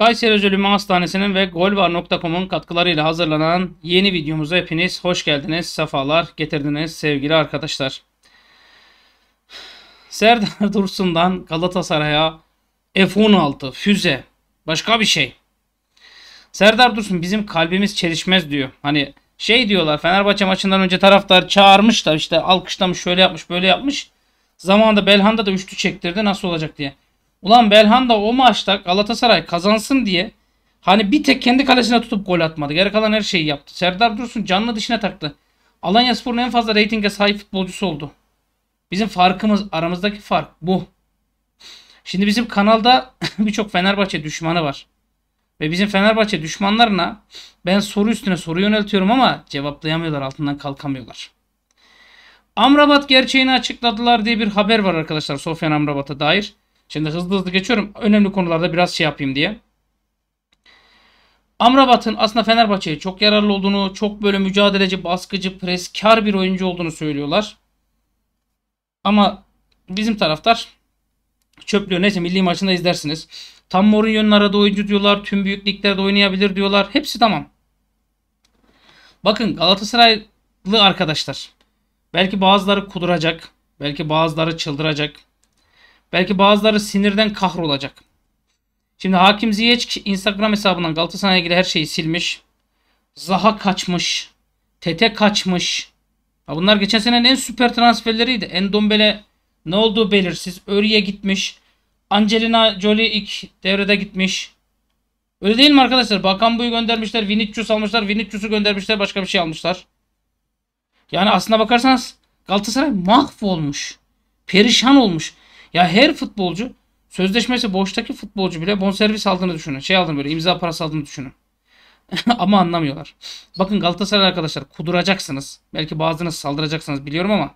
Kayseri Özel Ümmü Hastanesi'nin ve golvar.com'un katkılarıyla hazırlanan yeni videomuza hepiniz hoş geldiniz, sefalar getirdiniz sevgili arkadaşlar. Serdar Dursun'dan Galatasaray'a F-16, füze, başka bir şey. Serdar Dursun bizim kalbimiz çelişmez diyor. Hani şey diyorlar Fenerbahçe maçından önce taraftar çağırmış da işte alkışlamış şöyle yapmış böyle yapmış. Zamanında Belhanda da üçlü çektirdi nasıl olacak diye. Ulan Belhanda o maçta Galatasaray kazansın diye hani bir tek kendi kalesine tutup gol atmadı. Geri kalan her şeyi yaptı. Serdar Dursun canlı dışına taktı. Alanya Spor'un en fazla reytinge sahip futbolcusu oldu. Bizim farkımız aramızdaki fark bu. Şimdi bizim kanalda birçok Fenerbahçe düşmanı var. Ve bizim Fenerbahçe düşmanlarına ben soru üstüne soru yöneltiyorum ama cevaplayamıyorlar altından kalkamıyorlar. Amrabat gerçeğini açıkladılar diye bir haber var arkadaşlar Sofyan Amrabat'a dair. Şimdi hızlı hızlı geçiyorum. Önemli konularda biraz şey yapayım diye. Amrabat'ın aslında Fenerbahçe'ye çok yararlı olduğunu, çok böyle mücadeleci, baskıcı, preskar bir oyuncu olduğunu söylüyorlar. Ama bizim taraftar çöplüyor. Neyse milli maçında izlersiniz. Tam Mourinho'nun aradığı oyuncu diyorlar. Tüm büyük oynayabilir diyorlar. Hepsi tamam. Bakın Galatasaraylı arkadaşlar. Belki bazıları kuduracak. Belki bazıları çıldıracak. Belki bazıları sinirden kahrolacak. Şimdi Hakim Ziyech Instagram hesabından Galatasaray'a ilgili her şeyi silmiş. Zaha kaçmış. Tete kaçmış. Ha bunlar geçen senenin en süper transferleriydi. Endombele ne olduğu belirsiz. Örü'ye gitmiş. Angelina Jolie ilk devrede gitmiş. Öyle değil mi arkadaşlar? Bakan buyu göndermişler. Vinicius almışlar. Vinicius'u göndermişler. Başka bir şey almışlar. Yani aslına bakarsanız Galatasaray mahvolmuş. Perişan olmuş. Ya her futbolcu sözleşmesi boştaki futbolcu bile bonservis aldığını düşünün. Şey aldın böyle imza parası aldığını düşünün. ama anlamıyorlar. Bakın Galatasaray arkadaşlar kuduracaksınız. Belki bazılarınız saldıracaksınız biliyorum ama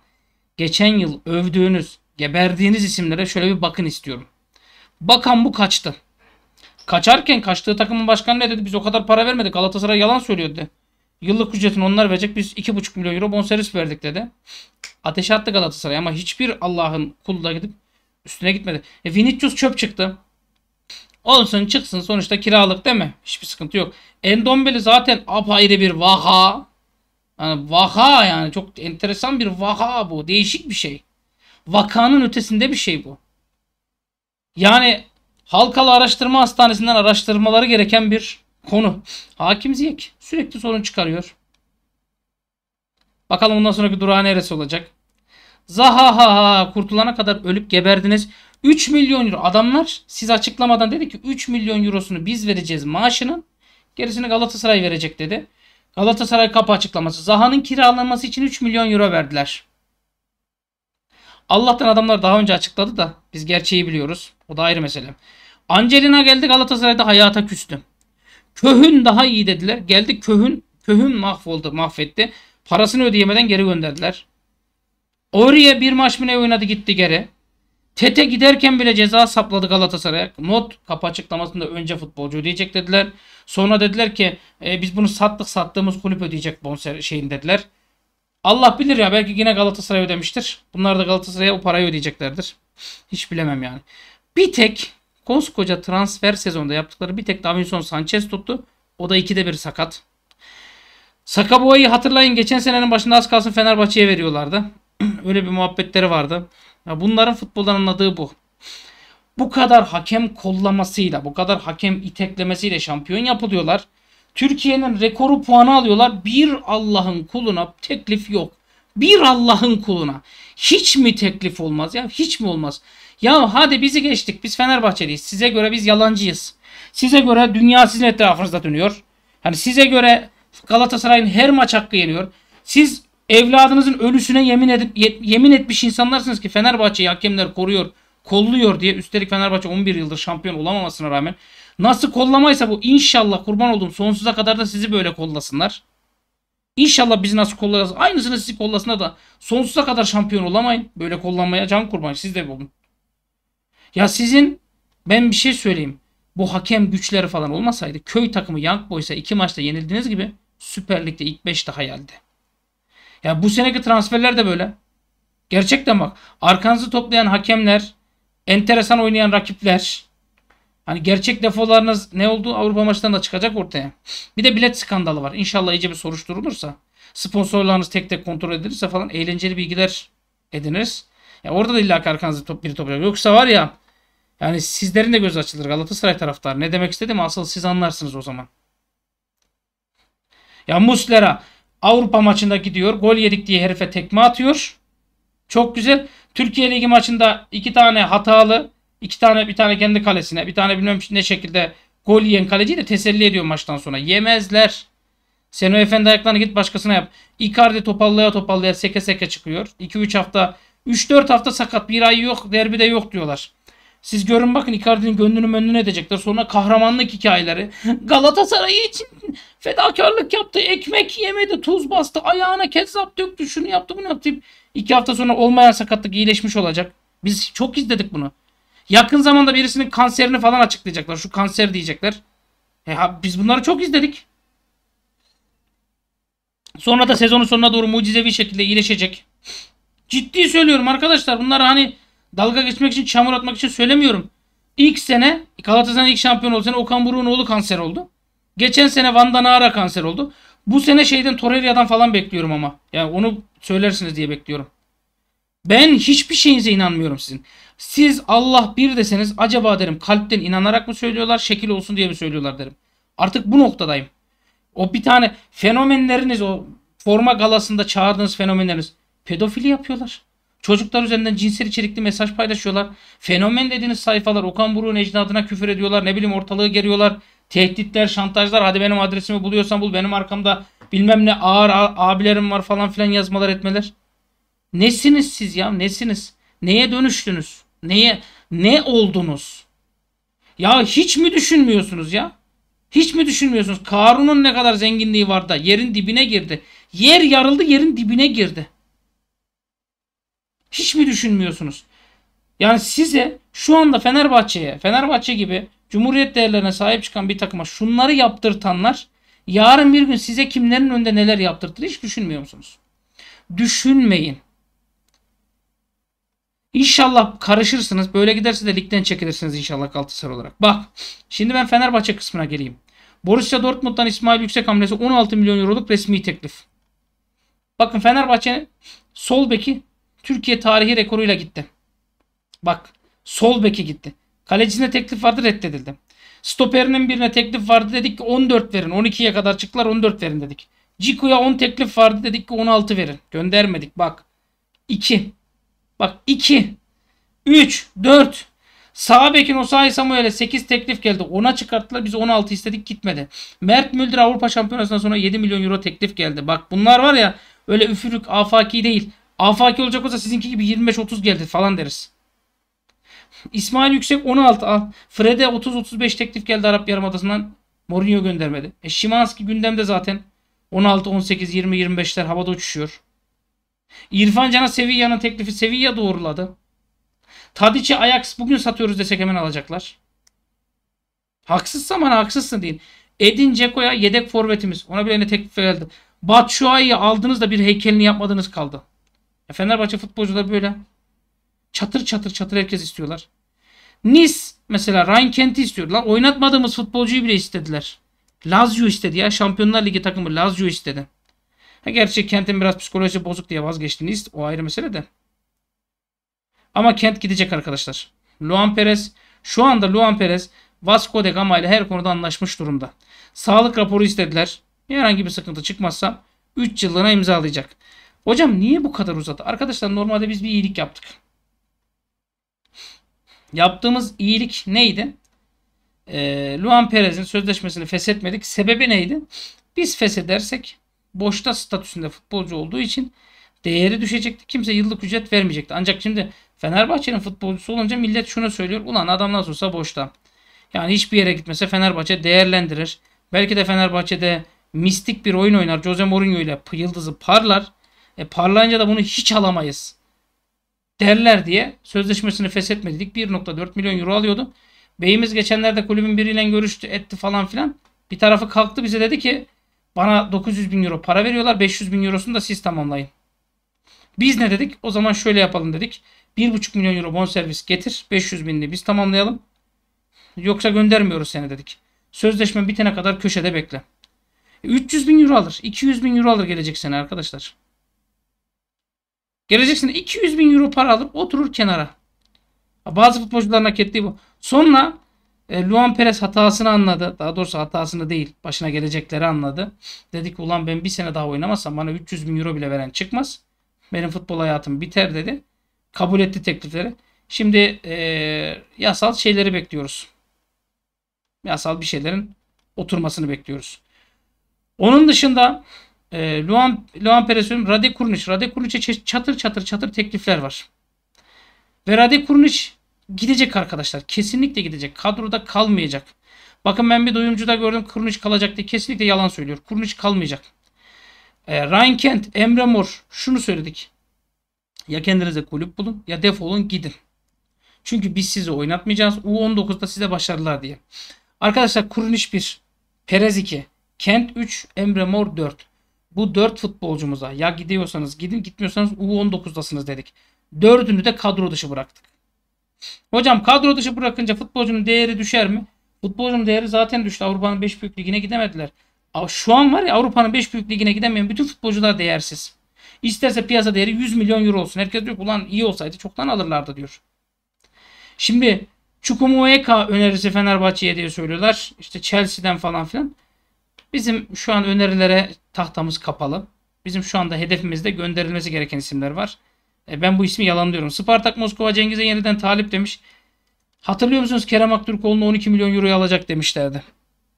geçen yıl övdüğünüz, geberdiğiniz isimlere şöyle bir bakın istiyorum. Bakan bu kaçtı. Kaçarken kaçtığı takımın başkanı ne dedi? Biz o kadar para vermedik. Galatasaray yalan söylüyordu. Yıllık ücretini onlar verecek. Biz 2,5 milyon euro bonservis verdik dedi. Ateşe attı Galatasaray ama hiçbir Allah'ın kulu da gidip Üstüne gitmedi. E, Vinicius çöp çıktı. Olsun çıksın sonuçta kiralık değil mi? Hiçbir sıkıntı yok. Endombele zaten apayrı bir vaha. Yani vaka yani çok enteresan bir vaha bu. Değişik bir şey. Vakanın ötesinde bir şey bu. Yani Halkalı Araştırma Hastanesi'nden araştırmaları gereken bir konu. Hakim Ziyek sürekli sorun çıkarıyor. Bakalım bundan sonraki durağı neresi olacak? Zahahaha kurtulana kadar ölüp geberdiniz. 3 milyon euro adamlar siz açıklamadan dedi ki 3 milyon eurosunu biz vereceğiz maaşının. Gerisini Galatasaray verecek dedi. Galatasaray kapı açıklaması. Zaha'nın kiralanması için 3 milyon euro verdiler. Allah'tan adamlar daha önce açıkladı da biz gerçeği biliyoruz. O da ayrı mesele. Angelina geldi Galatasaray'da hayata küstü. Köhün daha iyi dediler. Geldi Köhün. Köhün mahvoldu, mahvetti. Parasını ödeyemeden geri gönderdiler. Oriye bir maç mı ne oynadı gitti geri. Tete giderken bile ceza sapladı Galatasaray'a. Not kapı açıklamasında önce futbolcu ödeyecek dediler. Sonra dediler ki e, biz bunu sattık sattığımız kulüp ödeyecek bonser şeyin dediler. Allah bilir ya belki yine Galatasaray ödemiştir. Bunlar da Galatasaray'a o parayı ödeyeceklerdir. Hiç bilemem yani. Bir tek koskoca transfer sezonda yaptıkları bir tek Davinson Sanchez tuttu. O da ikide bir sakat. Sakaboa'yı hatırlayın geçen senenin başında az kalsın Fenerbahçe'ye veriyorlardı. Öyle bir muhabbetleri vardı. Ya bunların futboldan anladığı bu. Bu kadar hakem kollamasıyla, bu kadar hakem iteklemesiyle şampiyon yapılıyorlar. Türkiye'nin rekoru puanı alıyorlar. Bir Allah'ın kuluna teklif yok. Bir Allah'ın kuluna. Hiç mi teklif olmaz ya? Hiç mi olmaz? Ya hadi bizi geçtik. Biz Fenerbahçeliyiz. Size göre biz yalancıyız. Size göre dünya sizin etrafınızda dönüyor. Hani size göre Galatasaray'ın her maç hakkı yeniyor. Siz Evladınızın ölüsüne yemin edip yemin etmiş insanlarsınız ki Fenerbahçe hakemler koruyor, kolluyor diye. Üstelik Fenerbahçe 11 yıldır şampiyon olamamasına rağmen. Nasıl kollamaysa bu inşallah kurban olduğum sonsuza kadar da sizi böyle kollasınlar. İnşallah bizi nasıl kollarız. Aynısını sizi kollasına da sonsuza kadar şampiyon olamayın. Böyle kollanmaya can kurban. Siz de olun. Ya sizin ben bir şey söyleyeyim. Bu hakem güçleri falan olmasaydı köy takımı Young Boys'a iki maçta yenildiğiniz gibi Süper Lig'de ilk 5'te hayaldi. Ya bu seneki transferler de böyle. Gerçekten bak arkanızı toplayan hakemler, enteresan oynayan rakipler. Hani gerçek defolarınız ne olduğu Avrupa maçlarında çıkacak ortaya. Bir de bilet skandalı var. İnşallah iyice bir soruşturulursa, sponsorlarınız tek tek kontrol edilirse falan eğlenceli bilgiler ediniriz. Ya orada da illa arkanızı top, biri toplayacak. Yoksa var ya yani sizlerin de göz açılır Galatasaray taraftarı. Ne demek istedim asıl siz anlarsınız o zaman. Ya Muslera Avrupa maçında gidiyor. Gol yedik diye herife tekme atıyor. Çok güzel. Türkiye Ligi maçında iki tane hatalı, iki tane bir tane kendi kalesine, bir tane bilmem ne şekilde gol yiyen kaleciyi de teselli ediyor maçtan sonra. Yemezler. Sen o efendi ayaklarını git başkasına yap. Icardi topallaya topallaya seke seke çıkıyor. 2-3 hafta 3-4 hafta sakat bir ay yok derbi de yok diyorlar. Siz görün bakın Icardi'nin gönlünü mönlünü edecekler. Sonra kahramanlık hikayeleri. Galatasaray için fedakarlık yaptı. Ekmek yemedi. Tuz bastı. Ayağına kezzap döktü. Şunu yaptı bunu yaptı. İki hafta sonra olmayan sakatlık iyileşmiş olacak. Biz çok izledik bunu. Yakın zamanda birisinin kanserini falan açıklayacaklar. Şu kanser diyecekler. E, biz bunları çok izledik. Sonra da sezonun sonuna doğru mucizevi şekilde iyileşecek. Ciddi söylüyorum arkadaşlar. Bunlar hani Dalga geçmek için, çamur atmak için söylemiyorum. İlk sene Galatasaray'ın ilk şampiyon oldu. sene Okan Buruk'un oğlu kanser oldu. Geçen sene Van Danara kanser oldu. Bu sene şeyden Torreira'dan falan bekliyorum ama. Yani onu söylersiniz diye bekliyorum. Ben hiçbir şeyinize inanmıyorum sizin. Siz Allah bir deseniz acaba derim kalpten inanarak mı söylüyorlar şekil olsun diye mi söylüyorlar derim. Artık bu noktadayım. O bir tane fenomenleriniz o forma galasında çağırdığınız fenomenleriniz pedofili yapıyorlar. Çocuklar üzerinden cinsel içerikli mesaj paylaşıyorlar. Fenomen dediğiniz sayfalar Okan Buruk'un ecdadına küfür ediyorlar. Ne bileyim ortalığı geriyorlar. Tehditler, şantajlar. Hadi benim adresimi buluyorsan bul. Benim arkamda bilmem ne ağır abilerim var falan filan yazmalar etmeler. Nesiniz siz ya? Nesiniz? Neye dönüştünüz? Neye ne oldunuz? Ya hiç mi düşünmüyorsunuz ya? Hiç mi düşünmüyorsunuz? Karun'un ne kadar zenginliği var da yerin dibine girdi. Yer yarıldı yerin dibine girdi. Hiç mi düşünmüyorsunuz? Yani size şu anda Fenerbahçe'ye, Fenerbahçe gibi Cumhuriyet değerlerine sahip çıkan bir takıma şunları yaptırtanlar yarın bir gün size kimlerin önünde neler yaptırtır hiç düşünmüyor musunuz? Düşünmeyin. İnşallah karışırsınız. Böyle giderse de ligden çekilirsiniz inşallah Galatasaray olarak. Bak şimdi ben Fenerbahçe kısmına geleyim. Borussia Dortmund'dan İsmail Yüksek hamlesi 16 milyon euroluk resmi teklif. Bakın Fenerbahçe'nin sol beki Türkiye tarihi rekoruyla gitti. Bak sol beki gitti. Kalecisine teklif vardı reddedildi. Stoperinin birine teklif vardı dedik ki 14 verin. 12'ye kadar çıktılar 14 verin dedik. Ciku'ya 10 teklif vardı dedik ki 16 verin. Göndermedik bak. 2. Bak 2. 3. 4. Sağ bekin Osayi Samuel'e 8 teklif geldi. 10'a çıkarttılar. Biz 16 istedik gitmedi. Mert Müldür Avrupa Şampiyonası'ndan sonra 7 milyon euro teklif geldi. Bak bunlar var ya öyle üfürük afaki değil. Afaki olacak olsa sizinki gibi 25-30 geldi falan deriz. İsmail Yüksek 16 al. Fred'e 30-35 teklif geldi Arap Yarımadası'ndan. Mourinho göndermedi. E, Şimanski gündemde zaten. 16, 18, 20, 25'ler havada uçuşuyor. İrfan Can'a Sevilla'nın teklifi Sevilla doğruladı. Tadic'i Ajax bugün satıyoruz desek hemen alacaklar. Haksızsa bana hani haksızsın deyin. Edin Ceko'ya yedek forvetimiz. Ona bile ne teklif geldi. Batshuayi'yi aldınız da bir heykelini yapmadınız kaldı. Fenerbahçe futbolcuları böyle çatır çatır çatır herkes istiyorlar. Nice mesela Ryan Kent'i istiyorlar. Oynatmadığımız futbolcuyu bile istediler. Lazio istedi ya. Şampiyonlar Ligi takımı Lazio istedi. Ha, gerçi Kent'in biraz psikolojisi bozuk diye vazgeçtiğini o ayrı mesele de. Ama Kent gidecek arkadaşlar. Luan Perez şu anda Luan Perez Vasco de Gama ile her konuda anlaşmış durumda. Sağlık raporu istediler. Herhangi bir sıkıntı çıkmazsa 3 yıllığına imzalayacak. Hocam niye bu kadar uzadı? Arkadaşlar normalde biz bir iyilik yaptık. Yaptığımız iyilik neydi? Ee, Luan Perez'in sözleşmesini feshetmedik. Sebebi neydi? Biz feshedersek boşta statüsünde futbolcu olduğu için değeri düşecekti. Kimse yıllık ücret vermeyecekti. Ancak şimdi Fenerbahçe'nin futbolcusu olunca millet şunu söylüyor. Ulan adam nasıl olsa boşta. Yani hiçbir yere gitmese Fenerbahçe değerlendirir. Belki de Fenerbahçe'de mistik bir oyun oynar. Jose Mourinho ile yıldızı parlar. E, parlayınca da bunu hiç alamayız derler diye sözleşmesini feshetmedik. 1.4 milyon euro alıyordu. Beyimiz geçenlerde kulübün biriyle görüştü etti falan filan. Bir tarafı kalktı bize dedi ki bana 900 bin euro para veriyorlar 500 bin eurosunu da siz tamamlayın. Biz ne dedik? O zaman şöyle yapalım dedik. 1.5 milyon euro bonservis getir 500 binini biz tamamlayalım. Yoksa göndermiyoruz seni dedik. Sözleşme bitene kadar köşede bekle. 300 e, bin euro alır 200 bin euro alır gelecek sene arkadaşlar. Geleceksin 200 bin euro para alıp oturur kenara. Bazı futbolcuların hak ettiği bu. Sonra e, Luan Perez hatasını anladı. Daha doğrusu hatasını değil. Başına gelecekleri anladı. Dedi ki ulan ben bir sene daha oynamazsam bana 300 bin euro bile veren çıkmaz. Benim futbol hayatım biter dedi. Kabul etti teklifleri. Şimdi e, yasal şeyleri bekliyoruz. Yasal bir şeylerin oturmasını bekliyoruz. Onun dışında e, Luan, Luan Pereso'nun Rade Kurniç. Rade Kurniç'e çatır çatır çatır teklifler var. Ve Rade Kurniç gidecek arkadaşlar. Kesinlikle gidecek. Kadroda kalmayacak. Bakın ben bir duyumcuda gördüm Kurniç kalacak diye. Kesinlikle yalan söylüyor. Kurniç kalmayacak. E, Ryan Kent, Emre Mor şunu söyledik. Ya kendinize kulüp bulun ya defolun gidin. Çünkü biz sizi oynatmayacağız. U19'da size başarılar diye. Arkadaşlar Kurniç 1, Perez 2, Kent 3, Emre Mor 4 bu 4 futbolcumuza ya gidiyorsanız gidin gitmiyorsanız U19'dasınız dedik. Dördünü de kadro dışı bıraktık. Hocam kadro dışı bırakınca futbolcunun değeri düşer mi? Futbolcunun değeri zaten düştü. Avrupa'nın 5 büyük ligine gidemediler. Şu an var ya Avrupa'nın 5 büyük ligine gidemeyen bütün futbolcular değersiz. İsterse piyasa değeri 100 milyon euro olsun. Herkes diyor ki ulan iyi olsaydı çoktan alırlardı diyor. Şimdi Çukumueka önerisi Fenerbahçe'ye diye söylüyorlar. İşte Chelsea'den falan filan. Bizim şu an önerilere tahtamız kapalı. Bizim şu anda hedefimizde gönderilmesi gereken isimler var. E, ben bu ismi yalanlıyorum. Spartak Moskova Cengiz'e yeniden talip demiş. Hatırlıyor musunuz Kerem Aktürkoğlu'nu 12 milyon euroya alacak demişlerdi.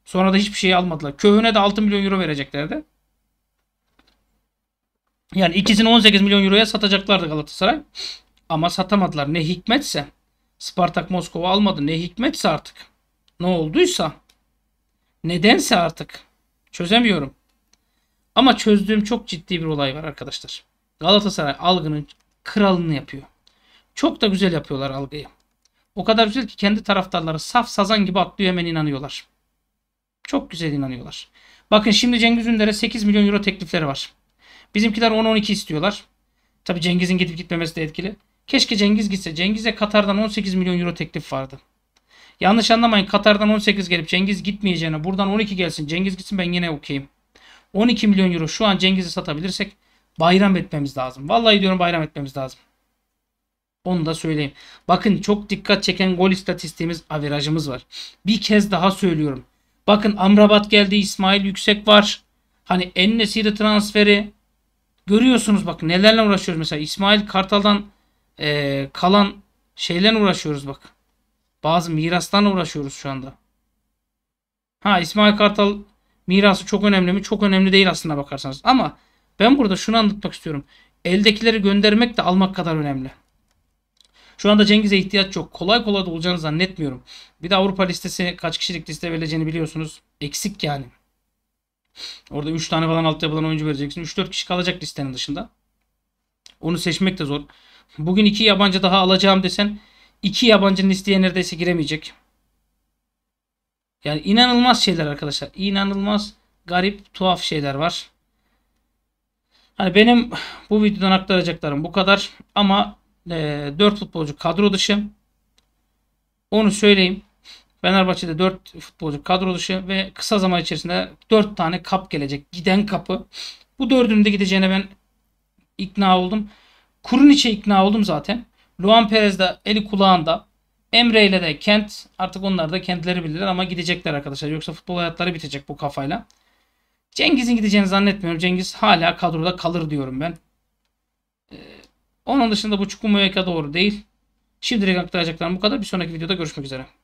Sonra da hiçbir şey almadılar. Köhüne de 6 milyon euro vereceklerdi. Yani ikisini 18 milyon euroya satacaklardı Galatasaray. Ama satamadılar. Ne hikmetse. Spartak Moskova almadı. Ne hikmetse artık. Ne olduysa. Nedense artık. Çözemiyorum. Ama çözdüğüm çok ciddi bir olay var arkadaşlar. Galatasaray algının kralını yapıyor. Çok da güzel yapıyorlar algıyı. O kadar güzel ki kendi taraftarları saf sazan gibi atlıyor hemen inanıyorlar. Çok güzel inanıyorlar. Bakın şimdi Cengiz Ünder'e 8 milyon euro teklifleri var. Bizimkiler 10-12 istiyorlar. Tabi Cengiz'in gidip gitmemesi de etkili. Keşke Cengiz gitse. Cengiz'e Katar'dan 18 milyon euro teklif vardı. Yanlış anlamayın Katar'dan 18 gelip Cengiz gitmeyeceğine buradan 12 gelsin Cengiz gitsin ben yine okuyayım. 12 milyon euro şu an Cengiz'i satabilirsek bayram etmemiz lazım. Vallahi diyorum bayram etmemiz lazım. Onu da söyleyeyim. Bakın çok dikkat çeken gol istatistiğimiz, averajımız var. Bir kez daha söylüyorum. Bakın Amrabat geldi, İsmail Yüksek var. Hani en nesiri transferi. Görüyorsunuz bak nelerle uğraşıyoruz. Mesela İsmail Kartal'dan e, kalan şeylerle uğraşıyoruz bak. Bazı miraslarla uğraşıyoruz şu anda. Ha İsmail Kartal mirası çok önemli mi? Çok önemli değil aslına bakarsanız. Ama ben burada şunu anlatmak istiyorum. Eldekileri göndermek de almak kadar önemli. Şu anda Cengiz'e ihtiyaç çok. Kolay kolay da olacağını zannetmiyorum. Bir de Avrupa listesi kaç kişilik liste verileceğini biliyorsunuz. Eksik yani. Orada 3 tane falan altyapıdan oyuncu vereceksin. 3-4 kişi kalacak listenin dışında. Onu seçmek de zor. Bugün 2 yabancı daha alacağım desen İki yabancı listeye neredeyse giremeyecek. Yani inanılmaz şeyler arkadaşlar. İnanılmaz garip tuhaf şeyler var. Hani benim bu videodan aktaracaklarım bu kadar. Ama e, 4 futbolcu kadro dışı. Onu söyleyeyim. Fenerbahçe'de 4 futbolcu kadro dışı ve kısa zaman içerisinde 4 tane kap gelecek. Giden kapı. Bu dördünün de gideceğine ben ikna oldum. Kurun içe ikna oldum zaten. Luan Perez de eli kulağında. Emre ile de Kent artık onlar da kendileri bilirler ama gidecekler arkadaşlar. Yoksa futbol hayatları bitecek bu kafayla. Cengiz'in gideceğini zannetmiyorum. Cengiz hala kadroda kalır diyorum ben. Ee, onun dışında bu Çukumuyaka doğru değil. Şimdilik aktaracaklarım bu kadar. Bir sonraki videoda görüşmek üzere.